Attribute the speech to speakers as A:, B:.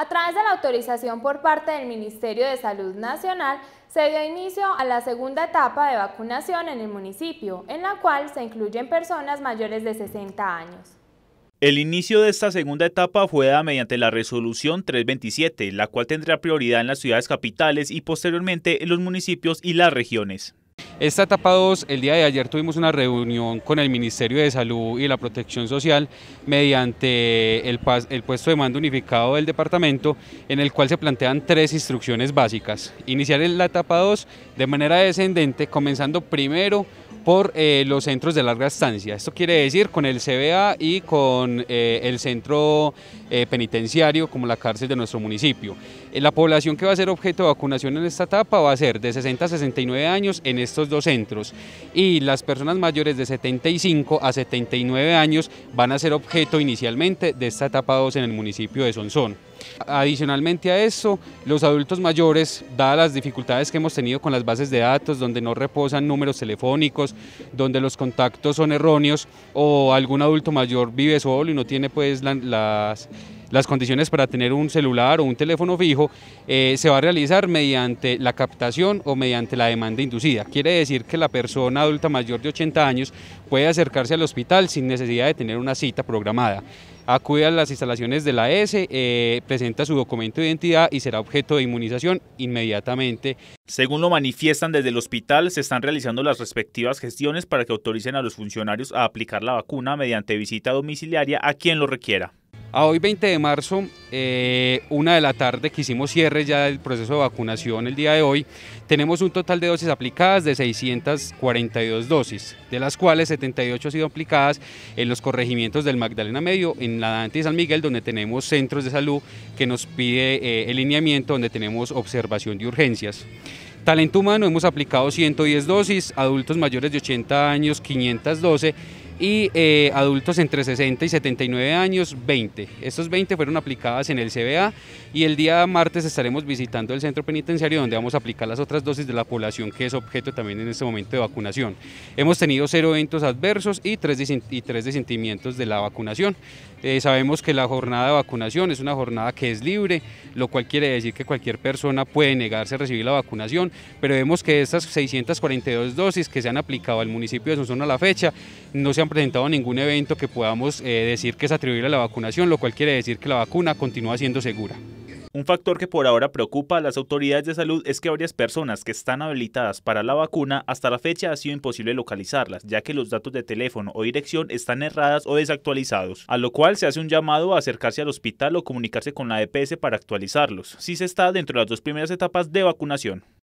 A: A través de la autorización por parte del Ministerio de Salud Nacional, se dio inicio a la segunda etapa de vacunación en el municipio, en la cual se incluyen personas mayores de 60 años. El inicio de esta segunda etapa fue dada mediante la resolución 327, la cual tendrá prioridad en las ciudades capitales y posteriormente en los municipios y las regiones. Esta etapa 2, el día de ayer tuvimos una reunión con el Ministerio
B: de Salud y la Protección Social mediante el, puesto de mando unificado del departamento, en el cual se plantean tres instrucciones básicas. Iniciar la etapa 2 de manera descendente, comenzando primero por eh, los centros de larga estancia. Esto quiere decir con el CBA y con eh, el centro eh, penitenciario como la cárcel de nuestro municipio. la población que va a ser objeto de vacunación en esta etapa va a ser de 60 a 69 años en estos dos centros y las personas mayores de 75 a 79 años van a ser objeto inicialmente de esta etapa 2 en el municipio de Sonsón. Adicionalmente a eso, los adultos mayores, dadas las dificultades que hemos tenido con las bases de datos, donde no reposan números telefónicos, donde los contactos son erróneos o algún adulto mayor vive solo y no tiene pues las las condiciones para tener un celular o un teléfono fijo, eh, se va a realizar mediante la captación o mediante la demanda inducida. Quiere decir que la persona adulta mayor de 80 años puede acercarse al hospital sin necesidad de tener una cita programada acude a las instalaciones de la S, eh,
A: presenta su documento de identidad y será objeto de inmunización inmediatamente. Según lo manifiestan desde el hospital, se están realizando las respectivas gestiones para que autoricen a los funcionarios a aplicar la vacuna mediante visita domiciliaria a quien lo requiera. A hoy 20 de marzo,
B: eh, una de la tarde que hicimos cierre ya del proceso de vacunación el día de hoy, tenemos un total de dosis aplicadas de 642 dosis, de las cuales 78 han sido aplicadas en los corregimientos del Magdalena Medio, en la Dante y San Miguel, donde tenemos centros de salud que nos pide eh, el lineamiento, donde tenemos observación de urgencias. Talento humano hemos aplicado 110 dosis, adultos mayores de 80 años 512 y eh, adultos entre 60 y 79 años 20. Estos 20 fueron aplicadas en el CBA y el día martes estaremos visitando el centro penitenciario donde vamos a aplicar las otras dosis de la población que es objeto también en este momento de vacunación. Hemos tenido cero eventos adversos y tres, y tres desentimientos de la vacunación. Eh, sabemos que la jornada de vacunación es una jornada que es libre, lo cual quiere decir que cualquier persona puede negarse a recibir la vacunación, pero vemos que estas 642 dosis que se han aplicado al municipio de Sonsona a la fecha no se han presentado ningún evento que podamos eh, decir que es atribuible a la vacunación, lo cual quiere decir que la vacuna continúa siendo
A: segura. Un factor que por ahora preocupa a las autoridades de salud es que varias personas que están habilitadas para la vacuna hasta la fecha ha sido imposible localizarlas, ya que los datos de teléfono o dirección están erradas o desactualizados, a lo cual se hace un llamado a acercarse al hospital o comunicarse con la EPS para actualizarlos, si se está dentro de las dos primeras etapas de vacunación.